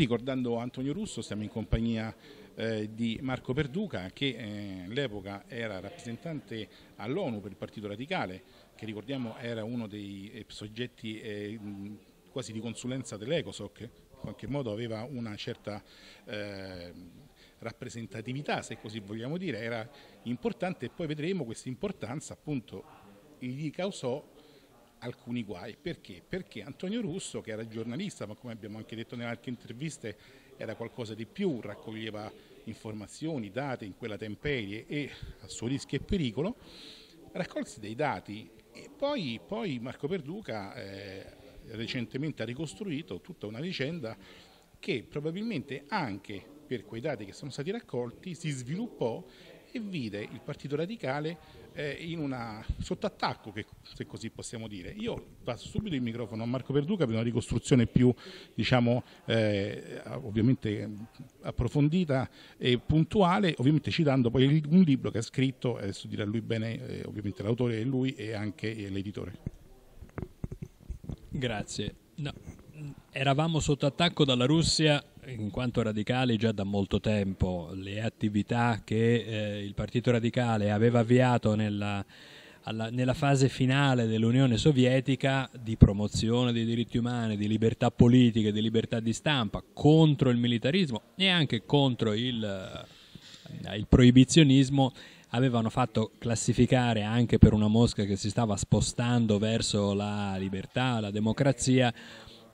ricordando Antonio Russo siamo in compagnia eh, di Marco Perduca che eh, all'epoca era rappresentante all'ONU per il Partito Radicale, che ricordiamo era uno dei eh, soggetti eh, quasi di consulenza dell'Ecosoc, in qualche modo aveva una certa eh, rappresentatività, se così vogliamo dire, era importante e poi vedremo questa importanza appunto gli causò alcuni guai. Perché? Perché Antonio Russo, che era giornalista, ma come abbiamo anche detto nelle altre interviste, era qualcosa di più, raccoglieva informazioni, date in quella temperie e a suo rischio e pericolo, raccolse dei dati e poi, poi Marco Perduca eh, recentemente ha ricostruito tutta una vicenda che probabilmente anche per quei dati che sono stati raccolti si sviluppò e vide il Partito Radicale eh, in una, sotto attacco, che, se così possiamo dire. Io passo subito il microfono a Marco Perduca per una ricostruzione più, diciamo, eh, ovviamente approfondita e puntuale, ovviamente citando poi un libro che ha scritto, adesso dirà lui bene, eh, ovviamente l'autore è lui e anche l'editore. Grazie. No, eravamo sotto attacco dalla Russia in quanto radicali già da molto tempo le attività che eh, il Partito Radicale aveva avviato nella, alla, nella fase finale dell'Unione Sovietica di promozione dei diritti umani, di libertà politiche, di libertà di stampa, contro il militarismo e anche contro il, eh, il proibizionismo, avevano fatto classificare anche per una Mosca che si stava spostando verso la libertà, la democrazia,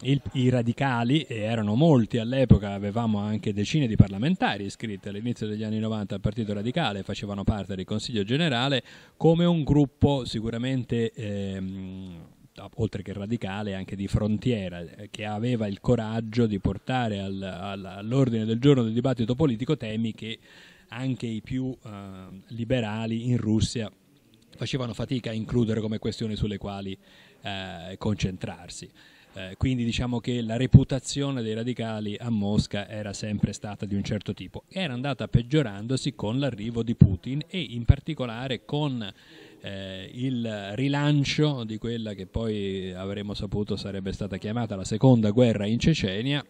il, i radicali, e erano molti all'epoca, avevamo anche decine di parlamentari iscritti all'inizio degli anni 90 al Partito Radicale, facevano parte del Consiglio Generale, come un gruppo sicuramente... Ehm, oltre che radicale, anche di frontiera, che aveva il coraggio di portare al, al, all'ordine del giorno del dibattito politico temi che anche i più eh, liberali in Russia facevano fatica a includere come questioni sulle quali eh, concentrarsi. Eh, quindi diciamo che la reputazione dei radicali a Mosca era sempre stata di un certo tipo. Era andata peggiorandosi con l'arrivo di Putin e in particolare con eh, il rilancio di quella che poi avremmo saputo sarebbe stata chiamata la seconda guerra in Cecenia,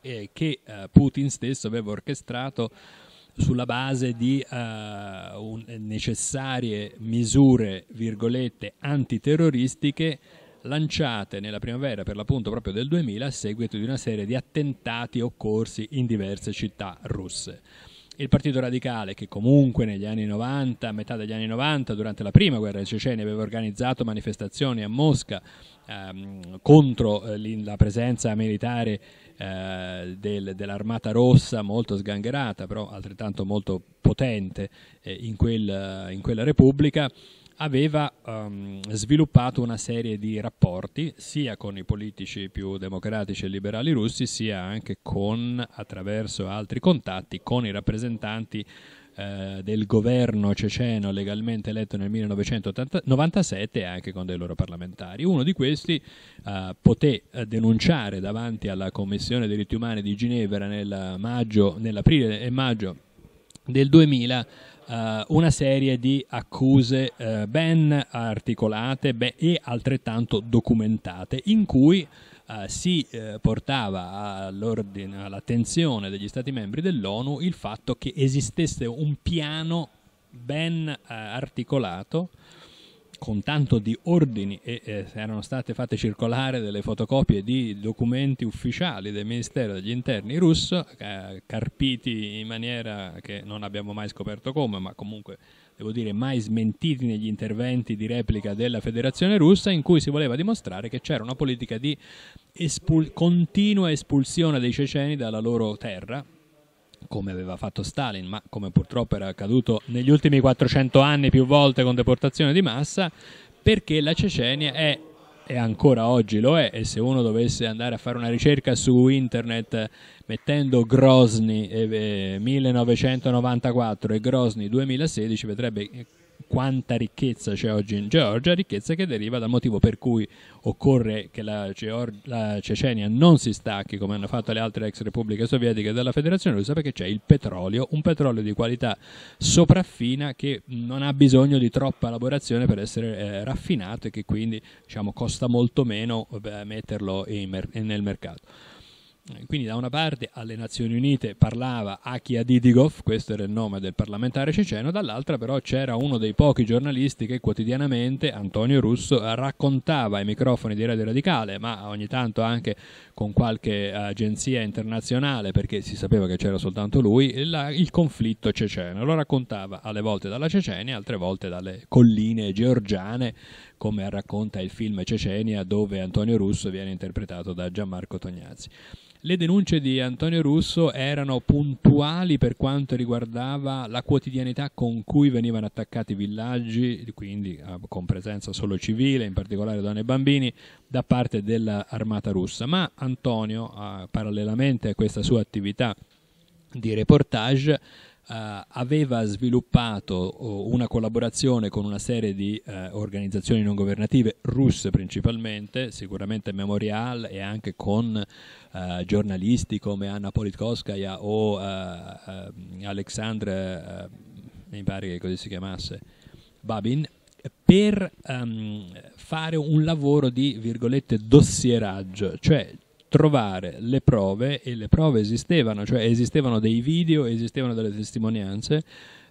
eh, che eh, Putin stesso aveva orchestrato sulla base di uh, un, necessarie misure, virgolette, antiterroristiche lanciate nella primavera per l'appunto proprio del 2000 a seguito di una serie di attentati occorsi in diverse città russe. Il Partito Radicale, che comunque negli anni 90, a metà degli anni 90, durante la prima guerra in Cecenia, aveva organizzato manifestazioni a Mosca ehm, contro eh, la presenza militare eh, del, dell'Armata Rossa, molto sgangherata, però altrettanto molto potente eh, in, quel, in quella repubblica, aveva um, sviluppato una serie di rapporti sia con i politici più democratici e liberali russi, sia anche con, attraverso altri contatti con i rappresentanti eh, del governo ceceno legalmente eletto nel 1997 e anche con dei loro parlamentari. Uno di questi eh, poté eh, denunciare davanti alla Commissione dei diritti umani di Ginevra nel maggio, nell'aprile e maggio del 2000 eh, una serie di accuse eh, ben articolate beh, e altrettanto documentate in cui Uh, si uh, portava all'attenzione degli Stati membri dell'ONU il fatto che esistesse un piano ben uh, articolato con tanto di ordini e eh, erano state fatte circolare delle fotocopie di documenti ufficiali del Ministero degli Interni russo, eh, carpiti in maniera che non abbiamo mai scoperto come, ma comunque devo dire mai smentiti negli interventi di replica della Federazione russa, in cui si voleva dimostrare che c'era una politica di espul- continua espulsione dei ceceni dalla loro terra come aveva fatto Stalin, ma come purtroppo era accaduto negli ultimi 400 anni più volte con deportazione di massa, perché la Cecenia è e ancora oggi lo è e se uno dovesse andare a fare una ricerca su internet mettendo Grozny 1994 eh, eh, e Grozny 2016 vedrebbe quanta ricchezza c'è oggi in Georgia, ricchezza che deriva dal motivo per cui occorre che la, Georg- la Cecenia non si stacchi, come hanno fatto le altre ex repubbliche sovietiche, della Federazione Russa, perché c'è il petrolio, un petrolio di qualità sopraffina che non ha bisogno di troppa elaborazione per essere eh, raffinato e che quindi diciamo, costa molto meno eh, metterlo mer- nel mercato. Eh, quindi da una parte alle Nazioni Unite parlava Akia Didigov, questo era il nome del parlamentare ceceno, dall'altra però c'era uno dei pochi giornalisti che quotidianamente, Antonio Russo, raccontava ai microfoni di Radio Radicale, ma ogni tanto anche con qualche agenzia internazionale, perché si sapeva che c'era soltanto lui, la, il conflitto ceceno. Lo raccontava alle volte dalla Cecenia, altre volte dalle colline georgiane come racconta il film Cecenia, dove Antonio Russo viene interpretato da Gianmarco Tognazzi. Le denunce di Antonio Russo erano puntuali per quanto riguardava la quotidianità con cui venivano attaccati i villaggi, quindi ah, con presenza solo civile, in particolare donne e bambini, da parte dell'armata russa. Ma Antonio, ah, parallelamente a questa sua attività di reportage, Uh, aveva sviluppato oh, una collaborazione con una serie di uh, organizzazioni non governative russe principalmente, sicuramente Memorial e anche con uh, giornalisti come Anna Politkovskaya o Alexandre, mi pare che così si chiamasse, Babin, per um, fare un lavoro di virgolette dossieraggio, cioè trovare le prove e le prove esistevano, cioè esistevano dei video, esistevano delle testimonianze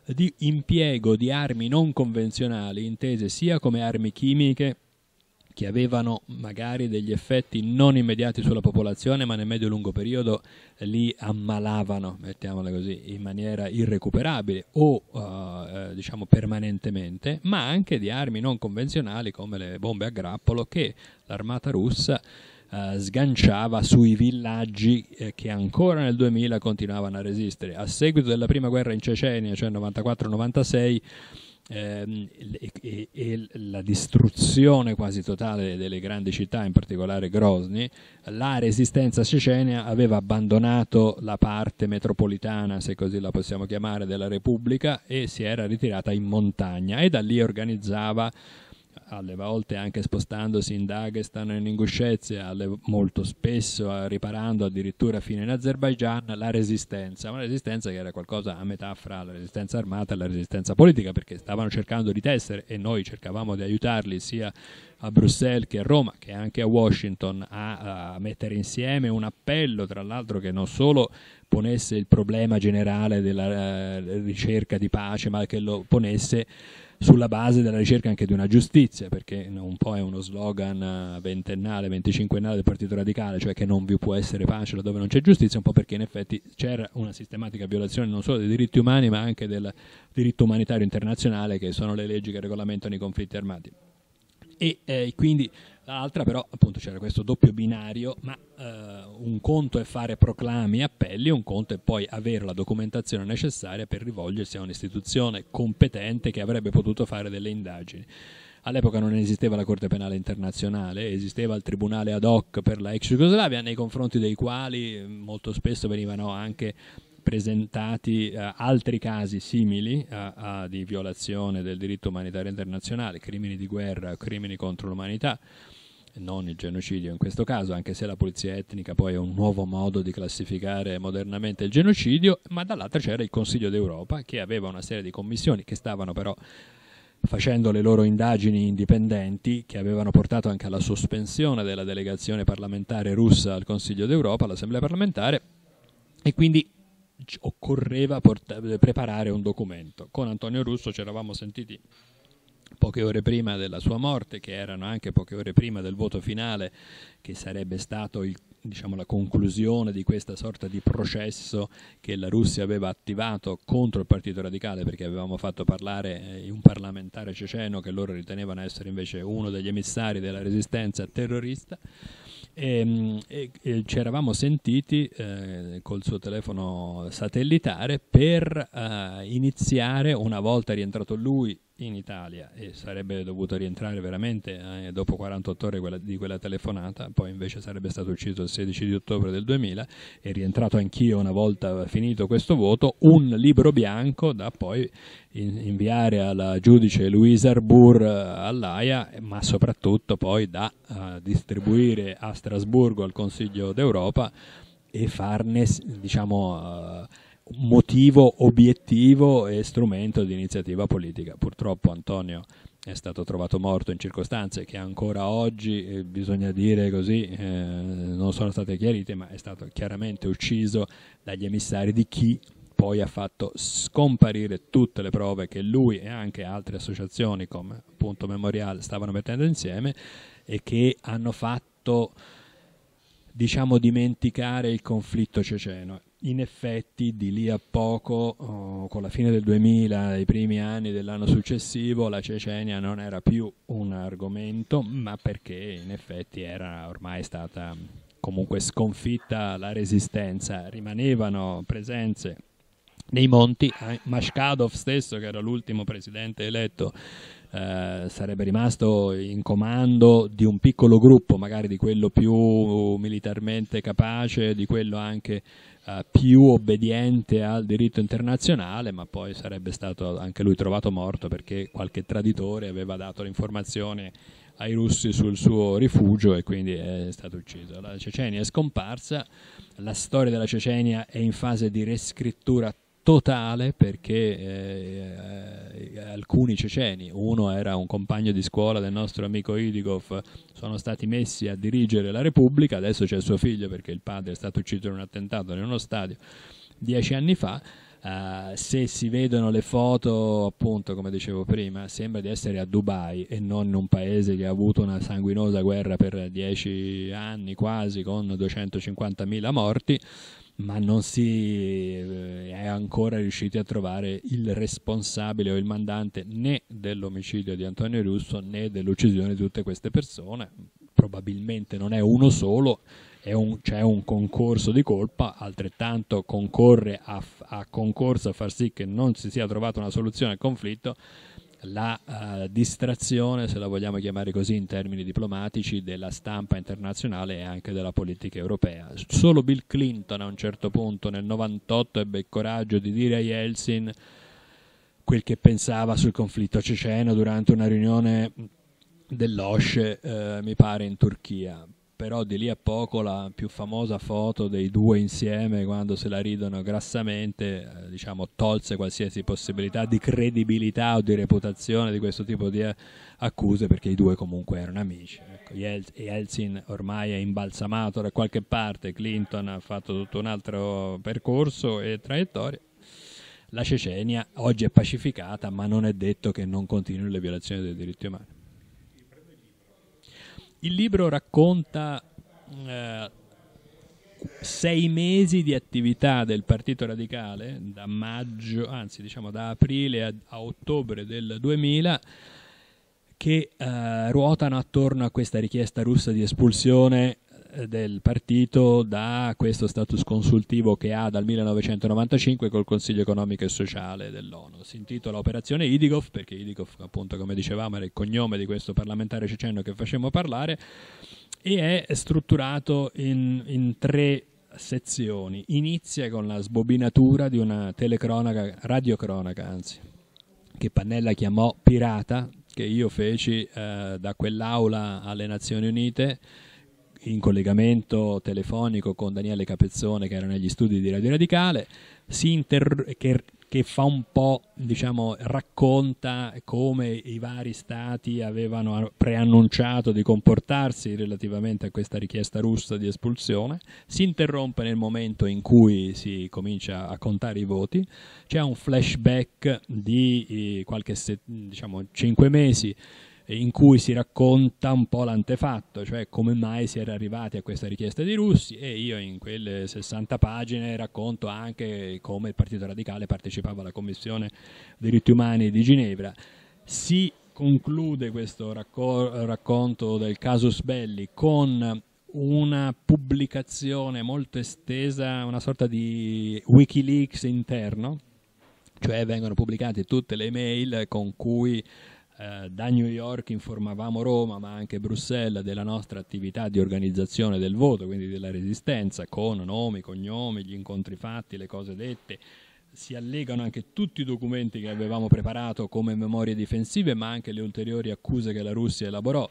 eh, di impiego di armi non convenzionali, intese sia come armi chimiche che avevano magari degli effetti non immediati sulla popolazione, ma nel medio e lungo periodo li ammalavano, mettiamole così, in maniera irrecuperabile o uh, diciamo permanentemente, ma anche di armi non convenzionali come le bombe a grappolo che l'armata russa eh, sganciava sui villaggi eh, che ancora nel 2000 continuavano a resistere. A seguito della prima guerra in Cecenia, cioè 94-96, ehm, e, e, e, la distruzione quasi totale delle grandi città, in particolare Grozny, la resistenza cecenia aveva abbandonato la parte metropolitana, se così la possiamo chiamare, della Repubblica e si era ritirata in montagna e da lì organizzava alle volte anche spostandosi in Dagestan e in Inguscezia, alle, molto spesso eh, riparando addirittura fino in Azerbaigian, la resistenza, una resistenza che era qualcosa a metà fra la resistenza armata e la resistenza politica, perché stavano cercando di tessere e noi cercavamo di aiutarli sia a Bruxelles che a Roma, che anche a Washington, a, a mettere insieme un appello, tra l'altro che non solo ponesse il problema generale della eh, ricerca di pace, ma che lo ponesse sulla base della ricerca anche di una giustizia, perché un po' è uno slogan eh, ventennale, venticinquennale del Partito Radicale, cioè che non vi può essere pace laddove non c'è giustizia, un po' perché in effetti c'era una sistematica violazione non solo dei diritti umani, ma anche del diritto umanitario internazionale, che sono le leggi che regolamentano i conflitti armati e eh, quindi l'altra però appunto c'era questo doppio binario, ma eh, un conto è fare proclami e appelli, un conto è poi avere la documentazione necessaria per rivolgersi a un'istituzione competente che avrebbe potuto fare delle indagini. All'epoca non esisteva la Corte Penale Internazionale, esisteva il Tribunale ad hoc per la ex Jugoslavia nei confronti dei quali molto spesso venivano anche presentati eh, altri casi simili a, eh, a, di violazione del diritto umanitario internazionale, crimini di guerra, crimini contro l'umanità, non il genocidio in questo caso, anche se la pulizia etnica poi è un nuovo modo di classificare modernamente il genocidio, ma dall'altra c'era il Consiglio d'Europa che aveva una serie di commissioni che stavano però facendo le loro indagini indipendenti che avevano portato anche alla sospensione della delegazione parlamentare russa al Consiglio d'Europa, all'Assemblea parlamentare, e quindi occorreva portare, preparare un documento. Con Antonio Russo ci eravamo sentiti poche ore prima della sua morte, che erano anche poche ore prima del voto finale, che sarebbe stato il, diciamo, la conclusione di questa sorta di processo che la Russia aveva attivato contro il Partito Radicale, perché avevamo fatto parlare eh, un parlamentare ceceno che loro ritenevano essere invece uno degli emissari della resistenza terrorista. E, ehm, e, e ci eravamo sentiti eh, col suo telefono satellitare per eh, iniziare, una volta rientrato lui in Italia e sarebbe dovuto rientrare veramente eh, dopo 48 ore quella, di quella telefonata, poi invece sarebbe stato ucciso il 16 di ottobre del 2000 e rientrato anch'io una volta finito questo voto, un libro bianco da poi in, inviare alla giudice Luisa Arbour eh, all'AIA, ma soprattutto poi da uh, distribuire a Strasburgo al Consiglio d'Europa e farne diciamo... Uh, motivo obiettivo e strumento di iniziativa politica. Purtroppo Antonio è stato trovato morto in circostanze che ancora oggi, eh, bisogna dire così, eh, non sono state chiarite, ma è stato chiaramente ucciso dagli emissari di chi poi ha fatto scomparire tutte le prove che lui e anche altre associazioni come appunto Memorial stavano mettendo insieme e che hanno fatto diciamo dimenticare il conflitto ceceno in effetti di lì a poco, oh, con la fine del 2000 i primi anni dell'anno successivo, la Cecenia non era più un argomento, ma perché in effetti era ormai stata comunque sconfitta la resistenza. Rimanevano presenze nei monti, eh, Mashkadov stesso, che era l'ultimo presidente eletto eh, sarebbe rimasto in comando di un piccolo gruppo, magari di quello più militarmente capace, di quello anche eh, più obbediente al diritto internazionale, ma poi sarebbe stato anche lui trovato morto perché qualche traditore aveva dato l'informazione ai russi sul suo rifugio e quindi è stato ucciso. La Cecenia è scomparsa, la storia della Cecenia è in fase di riscrittura totale perché eh, eh, alcuni ceceni, uno era un compagno di scuola del nostro amico Idigov, sono stati messi a dirigere la Repubblica, adesso c'è suo figlio perché il padre è stato ucciso in un attentato in uno stadio dieci anni fa. Uh, se si vedono le foto, appunto, come dicevo prima, sembra di essere a Dubai e non in un paese che ha avuto una sanguinosa guerra per dieci anni quasi con 250.000 morti ma non si eh, è ancora riusciti a trovare il responsabile o il mandante né dell'omicidio di Antonio Russo né dell'uccisione di tutte queste persone. Probabilmente non è uno solo, c'è un, cioè un concorso di colpa, altrettanto concorre a, a concorso a far sì che non si sia trovata una soluzione al conflitto la uh, distrazione, se la vogliamo chiamare così in termini diplomatici, della stampa internazionale e anche della politica europea. Solo Bill Clinton a un certo punto nel 98 ebbe il coraggio di dire a Yeltsin quel che pensava sul conflitto ceceno durante una riunione dell'OSCE, eh, mi pare, in Turchia però di lì a poco la più famosa foto dei due insieme quando se la ridono grassamente, eh, diciamo, tolse qualsiasi possibilità di credibilità o di reputazione di questo tipo di eh, accuse perché i due comunque erano amici. Ecco, Yeltsin ormai è imbalsamato da qualche parte, Clinton ha fatto tutto un altro percorso e traiettoria la Cecenia oggi è pacificata, ma non è detto che non continuino le violazioni dei diritti umani. Il libro racconta eh, sei mesi di attività del Partito Radicale, da maggio, anzi diciamo da aprile a, a ottobre del 2000, che eh, ruotano attorno a questa richiesta russa di espulsione eh, del partito da questo status consultivo che ha dal 1995 col Consiglio economico e sociale dell'ONU. Si intitola Operazione Idigov perché Idigov appunto come dicevamo era il cognome di questo parlamentare cecenno che facemmo parlare e è strutturato in, in tre sezioni. Inizia con la sbobinatura di una telecronaca, radiocronaca anzi, che Pannella chiamò Pirata, che io feci eh, da quell'aula alle Nazioni Unite in collegamento telefonico con Daniele Capezzone che era negli studi di Radio Radicale, inter- che, che, fa un po', diciamo, racconta come i vari stati avevano preannunciato di comportarsi relativamente a questa richiesta russa di espulsione, si interrompe nel momento in cui si comincia a contare i voti, c'è un flashback di eh, qualche, se- diciamo, 5 mesi eh, in cui si racconta un po' l'antefatto, cioè come mai si era arrivati a questa richiesta dei russi e io in quelle 60 pagine racconto anche come il Partito Radicale partecipava alla Commissione diritti umani di Ginevra. Si conclude questo racco racconto del casus belli con una pubblicazione molto estesa, una sorta di Wikileaks interno, cioè vengono pubblicate tutte le mail con cui eh, da New York informavamo Roma, ma anche Bruxelles, della nostra attività di organizzazione del voto, quindi della resistenza, con nomi, cognomi, gli incontri fatti, le cose dette. Si allegano anche tutti i documenti che avevamo preparato come memorie difensive, ma anche le ulteriori accuse che la Russia elaborò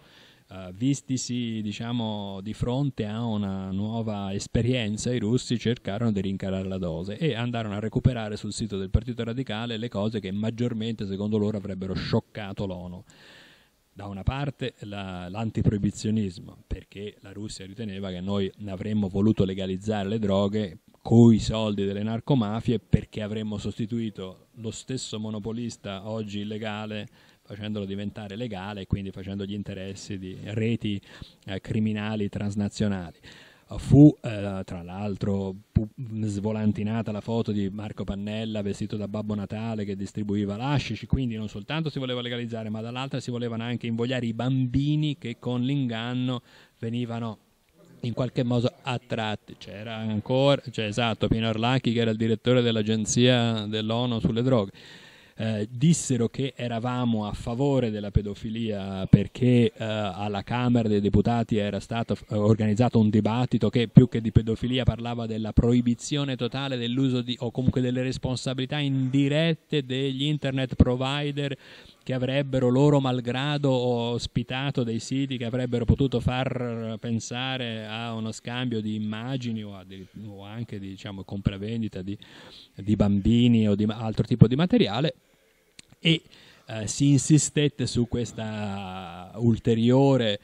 eh, vistisi diciamo, di fronte a una nuova esperienza, i russi cercarono di rincarare la dose e andarono a recuperare sul sito del Partito Radicale le cose che maggiormente secondo loro avrebbero scioccato l'ONU. Da una parte la, l'antiproibizionismo, perché la Russia riteneva che noi avremmo voluto legalizzare le droghe coi soldi delle narcomafie perché avremmo sostituito lo stesso monopolista oggi illegale facendolo diventare legale e quindi facendo gli interessi di reti eh, criminali transnazionali. Eh, fu eh, tra l'altro svolantinata la foto di Marco Pannella vestito da Babbo Natale che distribuiva lascici, quindi non soltanto si voleva legalizzare, ma dall'altra si volevano anche invogliare i bambini che con l'inganno venivano in qualche modo attratti. C'era ancora, cioè esatto, Pino Arlacchi che era il direttore dell'agenzia dell'ONU sulle droghe eh, dissero che eravamo a favore della pedofilia perché eh, alla Camera dei Deputati era stato eh, organizzato un dibattito che più che di pedofilia parlava della proibizione totale dell'uso di, o comunque delle responsabilità indirette degli internet provider che avrebbero loro malgrado ospitato dei siti che avrebbero potuto far pensare a uno scambio di immagini o, di, o anche di diciamo, compravendita di, di bambini o di altro tipo di materiale e eh, si insistette su questa ulteriore eh,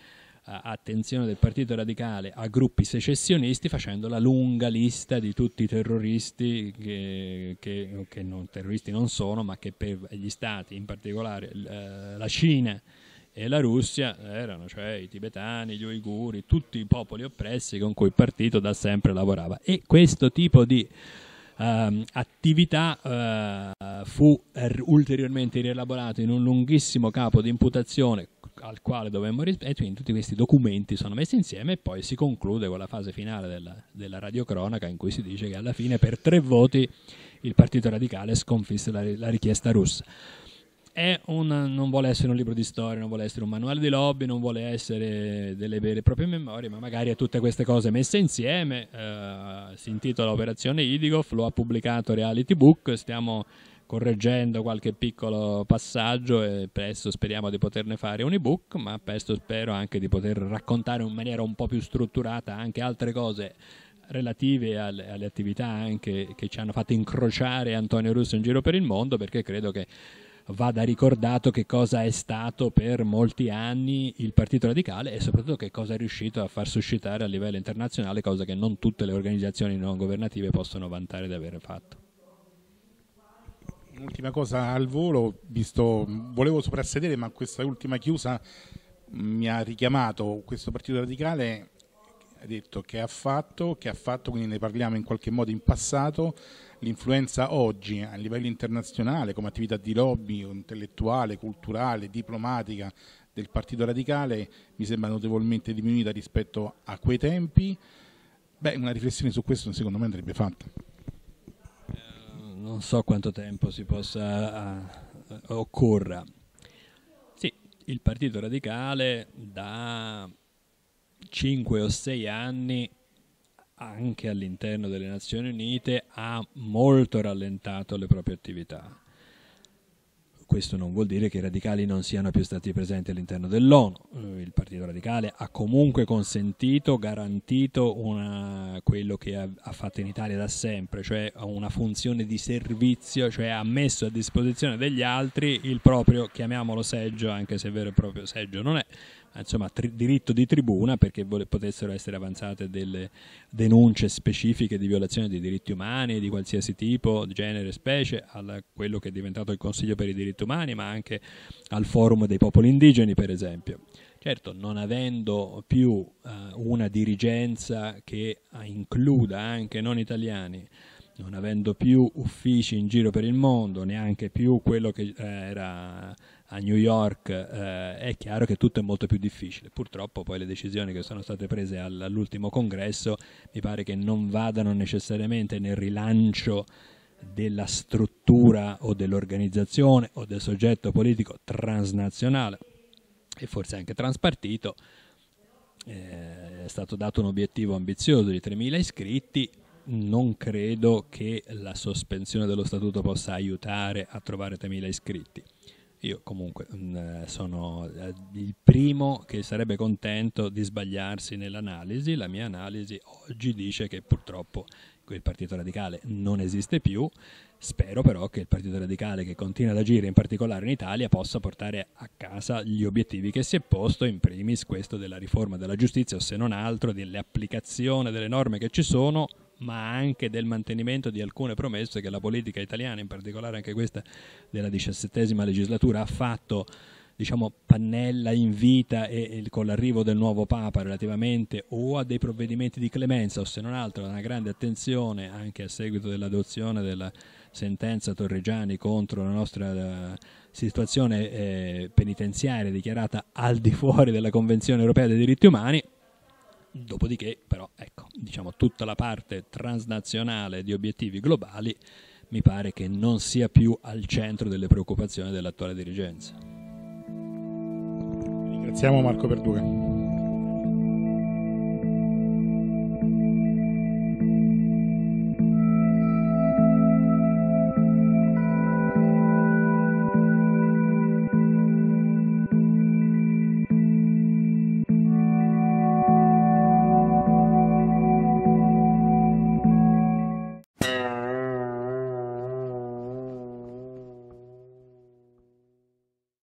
attenzione del Partito Radicale a gruppi secessionisti facendo la lunga lista di tutti i terroristi che, che, che non, terroristi non sono ma che per gli stati in particolare eh, la Cina e la Russia erano cioè i tibetani, gli uiguri, tutti i popoli oppressi con cui il partito da sempre lavorava e questo tipo di eh, attività eh, fu ulteriormente rielaborato in un lunghissimo capo di imputazione al quale dovremmo rispondere, quindi tutti questi documenti sono messi insieme e poi si conclude con la fase finale della, della radiocronaca in cui si dice che alla fine per tre voti il Partito Radicale sconfisse la, la richiesta russa un, non vuole essere un libro di storia, non vuole essere un manuale di lobby, non vuole essere delle vere e proprie memorie, ma magari è tutte queste cose messe insieme. Eh, si intitola Operazione Idigoff, lo ha pubblicato Reality Book, stiamo correggendo qualche piccolo passaggio e presto speriamo di poterne fare un ebook, ma presto spero anche di poter raccontare in maniera un po' più strutturata anche altre cose relative alle, alle attività che ci hanno fatto incrociare Antonio Russo in giro per il mondo perché credo che vada ricordato che cosa è stato per molti anni il Partito Radicale e soprattutto che cosa è riuscito a far suscitare a livello internazionale, cosa che non tutte le organizzazioni non governative possono vantare di aver fatto. Un'ultima cosa al volo, visto, volevo soprassedere ma questa ultima chiusa mi ha richiamato questo Partito Radicale ha detto che ha fatto, che ha fatto, quindi ne parliamo in qualche modo in passato, l'influenza oggi a livello internazionale come attività di lobby intellettuale, culturale, diplomatica del Partito Radicale mi sembra notevolmente diminuita rispetto a quei tempi. Beh, una riflessione su questo secondo me andrebbe fatta. Eh, non so quanto tempo si possa eh, occorra. Sì, il Partito Radicale da 5 o 6 anni anche all'interno delle Nazioni Unite ha molto rallentato le proprie attività. Questo non vuol dire che i radicali non siano più stati presenti all'interno dell'ONU. Eh, il Partito Radicale ha comunque consentito, garantito una, quello che ha, ha fatto in Italia da sempre, cioè una funzione di servizio, cioè ha messo a disposizione degli altri il proprio, chiamiamolo seggio, anche se vero e proprio seggio non è, insomma, tri- diritto di tribuna perché vole- potessero essere avanzate delle denunce specifiche di violazione dei diritti umani di qualsiasi tipo, genere, specie, a quello che è diventato il Consiglio per i diritti umani, ma anche al Forum dei popoli indigeni, per esempio. Certo, non avendo più eh, una dirigenza che includa anche non italiani, non avendo più uffici in giro per il mondo, neanche più quello che eh, era a New York, eh, è chiaro che tutto è molto più difficile. Purtroppo poi le decisioni che sono state prese all'ultimo congresso mi pare che non vadano necessariamente nel rilancio della struttura o dell'organizzazione o del soggetto politico transnazionale e forse anche transpartito. Eh, è stato dato un obiettivo ambizioso di 3.000 iscritti, non credo che la sospensione dello statuto possa aiutare a trovare 3.000 iscritti. Io comunque mm, eh, sono eh, il primo che sarebbe contento di sbagliarsi nell'analisi, la mia analisi oggi dice che purtroppo il Partito Radicale non esiste più, spero però che il Partito Radicale che continua ad agire in particolare in Italia possa portare a casa gli obiettivi che si è posto, in primis questo della riforma della giustizia o se non altro dell'applicazione delle norme che ci sono ma anche del mantenimento di alcune promesse che la politica italiana, in particolare anche questa della diciassettesima legislatura, ha fatto diciamo, Pannella in vita e, e, con l'arrivo del nuovo Papa relativamente o a dei provvedimenti di clemenza o se non altro a una grande attenzione anche a seguito dell'adozione della sentenza Torregiani contro la nostra uh, situazione eh, penitenziaria dichiarata al di fuori della Convenzione Europea dei Diritti Umani Dopodiché, però, ecco, diciamo, tutta la parte transnazionale di obiettivi globali mi pare che non sia più al centro delle preoccupazioni dell'attuale dirigenza. Ringraziamo Marco Perduca.